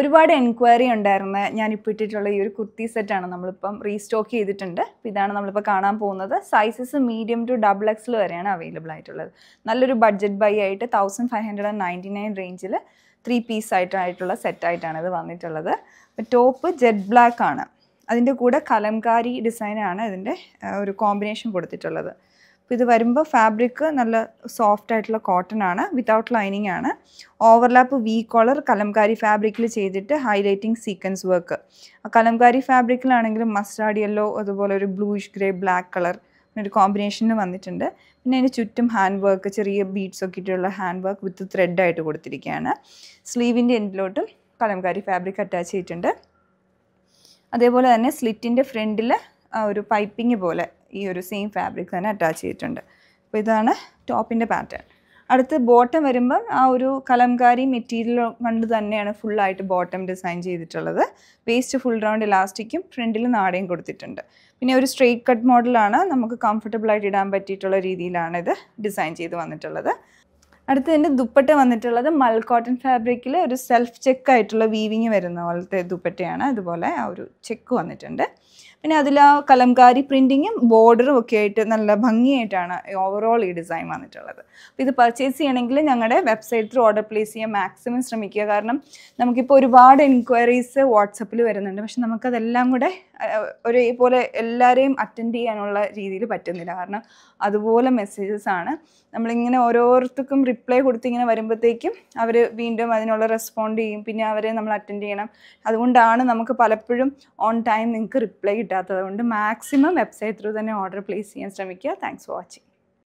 ഒരുപാട് എൻക്വയറി ഉണ്ടായിരുന്ന ഞാനിപ്പോൾ ഇട്ടിട്ടുള്ള ഈ ഒരു കുർത്തി സെറ്റാണ് നമ്മളിപ്പം റീസ്റ്റോക്ക് ചെയ്തിട്ടുണ്ട് അപ്പോൾ ഇതാണ് നമ്മളിപ്പോൾ കാണാൻ പോകുന്നത് സൈസസ് മീഡിയം ടു ഡബിൾ എക്സിൽ വരെയാണ് അവൈലബിൾ ആയിട്ടുള്ളത് നല്ലൊരു ബഡ്ജറ്റ് ബൈ ആയിട്ട് thousand five hundred and ninety nine റേഞ്ചിൽ ത്രീ പീസ് ആയിട്ടായിട്ടുള്ള സെറ്റായിട്ടാണ് ഇത് വന്നിട്ടുള്ളത് അപ്പോൾ ടോപ്പ് ജെറ്റ് ബ്ലാക്ക് ആണ് അതിൻ്റെ കൂടെ കലംകാരി ഡിസൈനാണ് ഇതിൻ്റെ ഒരു കോമ്പിനേഷൻ കൊടുത്തിട്ടുള്ളത് ഇത് വരുമ്പോൾ ഫാബ്രിക്ക് നല്ല സോഫ്റ്റ് ആയിട്ടുള്ള കോട്ടൺ ആണ് വിതൗട്ട് ലൈനിങ് ആണ് ഓവർലാപ്പ് വി കോളർ കലംകാരി ഫാബ്രിക്കിൽ ചെയ്തിട്ട് ഹൈലൈറ്റിംഗ് സീക്വൻസ് വർക്ക് കലംകാരി ഫാബ്രിക്കിലാണെങ്കിലും മസ്റ്റാർഡ് യെല്ലോ അതുപോലെ ഒരു ബ്ലൂയിഷ് ഗ്രേ ബ്ലാക്ക് കളർ ഒരു കോമ്പിനേഷനിൽ വന്നിട്ടുണ്ട് പിന്നെ അതിന് ചുറ്റും ഹാൻഡ് വർക്ക് ചെറിയ ബീഡ്സ് ഒക്കെ ഇട്ടുള്ള ഹാൻഡ് വർക്ക് വിത്ത് ത്രെഡ് ആയിട്ട് കൊടുത്തിരിക്കുകയാണ് സ്ലീവിൻ്റെ എൻഡിലോട്ട് കലംകാരി ഫാബ്രിക് അറ്റാച്ച് ചെയ്തിട്ടുണ്ട് അതേപോലെ തന്നെ സ്ലിറ്റിൻ്റെ ഫ്രണ്ടിൽ ഒരു പൈപ്പിംഗ് പോലെ ഈ ഒരു സെയിം ഫാബ്രിക് തന്നെ അറ്റാച്ച് ചെയ്തിട്ടുണ്ട് അപ്പോൾ ഇതാണ് ടോപ്പിൻ്റെ പാറ്റേൺ അടുത്ത് ബോട്ടം വരുമ്പം ആ ഒരു കലംകാരി മെറ്റീരിയൽ കൊണ്ട് തന്നെയാണ് ഫുള്ളായിട്ട് ബോട്ടം ഡിസൈൻ ചെയ്തിട്ടുള്ളത് വേസ്റ്റ് ഫുൾ റൗണ്ട് ഇലാസ്റ്റിക്കും ഫ്രണ്ടിൽ നാടയും കൊടുത്തിട്ടുണ്ട് പിന്നെ ഒരു സ്ട്രെയിറ്റ് കട്ട് മോഡലാണ് നമുക്ക് കംഫർട്ടബിളായിട്ട് ഇടാൻ പറ്റിയിട്ടുള്ള രീതിയിലാണ് ഇത് ഡിസൈൻ ചെയ്ത് വന്നിട്ടുള്ളത് ഇതിൻ്റെ ദുപ്പട്ട വന്നിട്ടുള്ളത് മൽ കോട്ടൺ ഫാബ്രിക്കിൽ ഒരു സെൽഫ് ചെക്ക് ആയിട്ടുള്ള വീവിങ് വരുന്ന പോലത്തെ ദുപ്പട്ടയാണ് അതുപോലെ ആ ഒരു ചെക്ക് വന്നിട്ടുണ്ട് പിന്നെ അതിൽ ആ കലംകാരി പ്രിൻറ്റിങ്ങും ബോർഡറും ഒക്കെ ആയിട്ട് നല്ല ഭംഗിയായിട്ടാണ് ഓവറോൾ ഈ ഡിസൈൻ വന്നിട്ടുള്ളത് അപ്പോൾ ഇത് പർച്ചേസ് ചെയ്യണമെങ്കിൽ ഞങ്ങളുടെ വെബ്സൈറ്റ് ത്രൂ ഓർഡർ പ്ലേസ് ചെയ്യാൻ മാക്സിമം ശ്രമിക്കുക കാരണം നമുക്കിപ്പോൾ ഒരുപാട് എൻക്വയറീസ് വാട്സപ്പിൽ വരുന്നുണ്ട് പക്ഷെ നമുക്കതെല്ലാം കൂടെ ഒരേപോലെ എല്ലാവരെയും അറ്റൻഡ് ചെയ്യാനുള്ള രീതിയിൽ പറ്റുന്നില്ല കാരണം അതുപോലെ മെസ്സേജസ് ആണ് നമ്മളിങ്ങനെ ഓരോരുത്തർക്കും റിപ്ലൈ കൊടുത്തിങ്ങനെ വരുമ്പോഴത്തേക്കും അവർ വീണ്ടും അതിനുള്ള റെസ്പോണ്ട് ചെയ്യും പിന്നെ അവരെ നമ്മൾ അറ്റൻഡ് ചെയ്യണം അതുകൊണ്ടാണ് നമുക്ക് പലപ്പോഴും ഓൺ ടൈം നിങ്ങൾക്ക് റിപ്ലൈ കിട്ടാത്തത് അതുകൊണ്ട് മാക്സിമം വെബ്സൈറ്റ് ത്രൂ തന്നെ ഓർഡർ പ്ലേസ് ചെയ്യാൻ ശ്രമിക്കുക താങ്ക്സ് ഫോർ വാച്ചിങ്